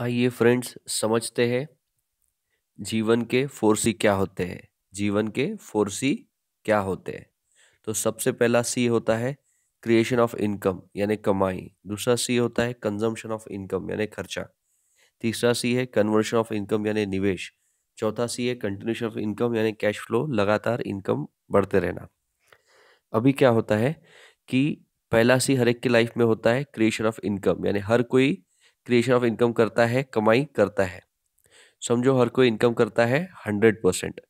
आइए फ्रेंड्स समझते हैं जीवन के फोर सी क्या होते हैं जीवन के फोर सी क्या होते हैं तो सबसे पहला सी होता है क्रिएशन ऑफ इनकम यानी कमाई दूसरा सी होता है कंजम्पशन ऑफ इनकम यानी खर्चा तीसरा सी है कन्वर्शन ऑफ इनकम यानी निवेश चौथा सी है कंटिन्यूशन ऑफ इनकम यानी कैश फ्लो लगातार इनकम बढ़ते रहना अभी क्या होता है कि पहला सी हर एक की लाइफ में होता है क्रिएशन ऑफ इनकम यानी हर कोई क्रिएशन ऑफ इनकम करता है कमाई करता है समझो हर कोई इनकम करता है हंड्रेड परसेंट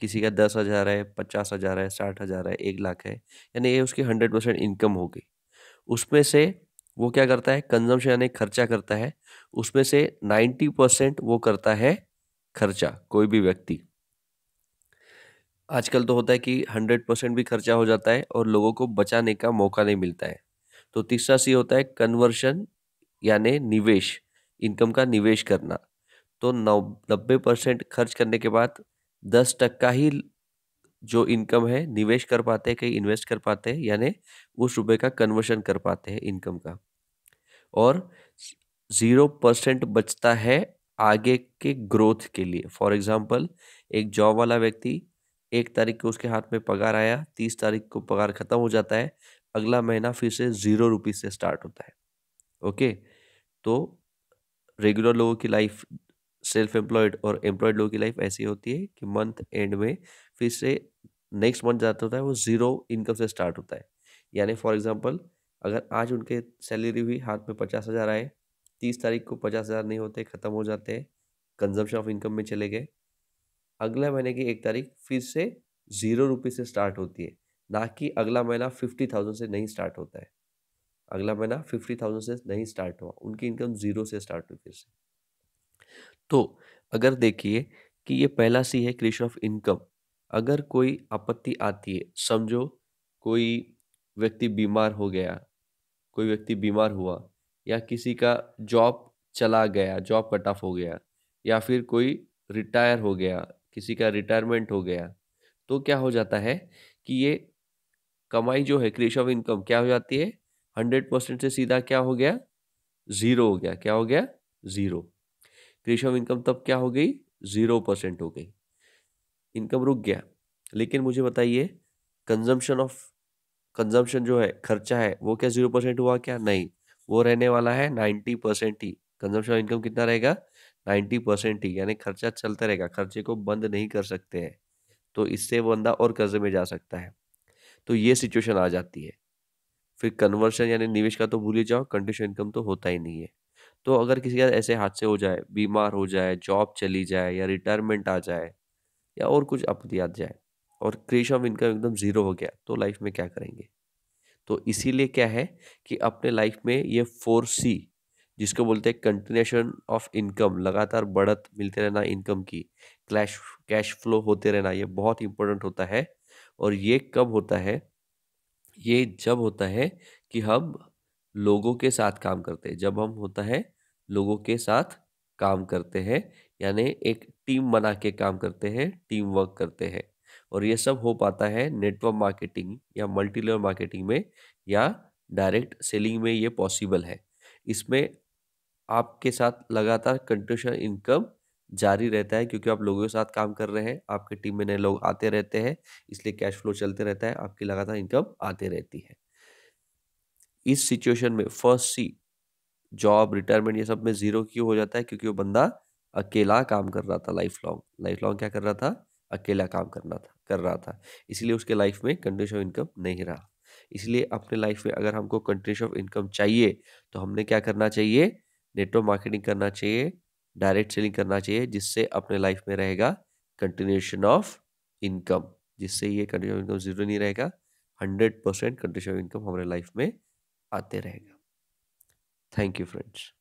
किसी का दस हज़ार है पचास हज़ार है साठ हज़ार है एक लाख है यानी ये उसकी हंड्रेड परसेंट इनकम हो गई उसमें से वो क्या करता है कंजम्पशन यानी खर्चा करता है उसमें से नाइन्टी परसेंट वो करता है खर्चा कोई भी व्यक्ति आजकल तो होता है कि हंड्रेड परसेंट भी खर्चा हो जाता है और लोगों को बचाने का मौका नहीं मिलता है तो तीसरा सी होता है कन्वर्शन यानि निवेश इनकम का निवेश करना तो नौ नब्बे परसेंट खर्च करने के बाद दस टक्का ही जो इनकम है निवेश कर पाते हैं कहीं इन्वेस्ट कर पाते हैं यानी उस रुपये का कन्वर्शन कर पाते हैं इनकम का और ज़ीरो परसेंट बचता है आगे के ग्रोथ के लिए फॉर एग्जाम्पल एक जॉब वाला व्यक्ति एक तारीख को उसके हाथ में पगार आया तीस तारीख को पगार ख़त्म हो जाता है अगला महीना फिर से ज़ीरो रुपीज़ से स्टार्ट होता है ओके तो रेगुलर लोगों की लाइफ सेल्फ एम्प्लॉयड और एम्प्लॉयड लोगों की लाइफ ऐसी होती है कि मंथ एंड में फिर से नेक्स्ट मंथ जाता होता है वो ज़ीरो इनकम से स्टार्ट होता है यानी फॉर एग्जांपल अगर आज उनके सैलरी भी हाथ में पचास हज़ार आए तीस तारीख को पचास हज़ार नहीं होते ख़त्म हो जाते हैं कंजम्पशन ऑफ इनकम में चले गए अगला महीने की एक तारीख फिर से ज़ीरो रुपीज़ से स्टार्ट होती है ना कि अगला महीना फिफ्टी थाउजेंड से नहीं स्टार्ट होता है अगला महीना फिफ्टी थाउजेंड से नहीं स्टार्ट हुआ उनकी इनकम ज़ीरो से स्टार्ट हुई फिर से तो अगर देखिए कि ये पहला सी है क्रिएशन ऑफ इनकम अगर कोई आपत्ति आती है समझो कोई व्यक्ति बीमार हो गया कोई व्यक्ति बीमार हुआ या किसी का जॉब चला गया जॉब कट ऑफ हो गया या फिर कोई रिटायर हो गया किसी का रिटायरमेंट हो गया तो क्या हो जाता है कि ये कमाई जो है क्रिएशन ऑफ इनकम क्या हो जाती है हंड्रेड परसेंट से सीधा क्या हो गया ज़ीरो हो गया क्या हो गया ज़ीरो क्रिएशन ऑफ इनकम तब क्या हो गई ज़ीरो परसेंट हो गई इनकम रुक गया लेकिन मुझे बताइए कंजम्पशन ऑफ कंजम्पशन जो है खर्चा है वो क्या ज़ीरो परसेंट हुआ क्या नहीं वो रहने वाला है नाइन्टी परसेंट ही कंजम्पशन ऑफ इनकम कितना रहेगा नाइन्टी परसेंट ही यानी खर्चा चलता रहेगा खर्चे को बंद नहीं कर सकते हैं तो इससे बंदा और कर्जे में जा सकता है तो ये सिचुएशन आ जाती है फिर कन्वर्शन यानी निवेश का तो भूल ही जाओ कंडीशन इनकम तो होता ही नहीं है तो अगर किसी का ऐसे हादसे हो जाए बीमार हो जाए जॉब चली जाए या रिटायरमेंट आ जाए या और कुछ अपनी आ जाए और क्रेश ऑफ इनकम एकदम ज़ीरो हो गया तो लाइफ में क्या करेंगे तो इसीलिए क्या है कि अपने लाइफ में ये फोर सी जिसको बोलते हैं कंटिन्यूशन ऑफ इनकम लगातार बढ़त मिलते रहना इनकम की क्लैश कैश फ्लो होते रहना ये बहुत इंपॉर्टेंट होता है और ये कब होता है ये जब होता है कि हम लोगों के साथ काम करते हैं जब हम होता है लोगों के साथ काम करते हैं यानी एक टीम बना के काम करते हैं टीम वर्क करते हैं और ये सब हो पाता है नेटवर्क मार्केटिंग या मल्टी लेवल मार्केटिंग में या डायरेक्ट सेलिंग में ये पॉसिबल है इसमें आपके साथ लगातार कंट्रीब्यूशन इनकम जारी रहता है क्योंकि आप लोगों के साथ काम कर रहे हैं आपकी टीम में नए लोग आते रहते हैं इसलिए कैश फ्लो चलते रहता है आपकी लगातार इनकम आती रहती है इस सिचुएशन में फर्स्ट सी जॉब रिटायरमेंट ये सब में जीरो क्यों हो जाता है क्योंकि वो बंदा अकेला काम कर रहा था लाइफ लॉन्ग लाइफ लॉन्ग क्या कर रहा था अकेला काम करना था कर रहा था इसलिए उसके लाइफ में कंडीशन ऑफ इनकम नहीं रहा इसलिए अपने लाइफ में अगर हमको कंटिन्यूस ऑफ इनकम चाहिए तो हमने क्या करना चाहिए नेटवर्क मार्केटिंग करना चाहिए डायरेक्ट सेलिंग करना चाहिए जिससे अपने लाइफ में रहेगा कंटिन्यूशन ऑफ इनकम जिससे ये कंटिन्यू इनकम जीरो नहीं रहेगा हंड्रेड परसेंट कंटिन्यू इनकम हमारे लाइफ में आते रहेगा थैंक यू फ्रेंड्स